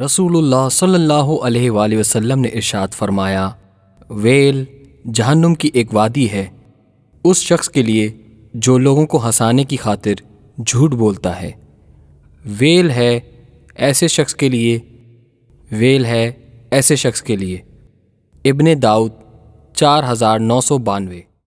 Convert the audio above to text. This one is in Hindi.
रसूलुल्लाह सल्लल्लाहु अलैहि वसल्लम ने इरशाद फरमाया वेल जहन्नुम की एक वादी है उस शख्स के लिए जो लोगों को हंसाने की खातिर झूठ बोलता है वेल है ऐसे शख्स के लिए वेल है ऐसे शख्स के लिए इब्ने दाऊद चार हज़ार नौ सौ बानवे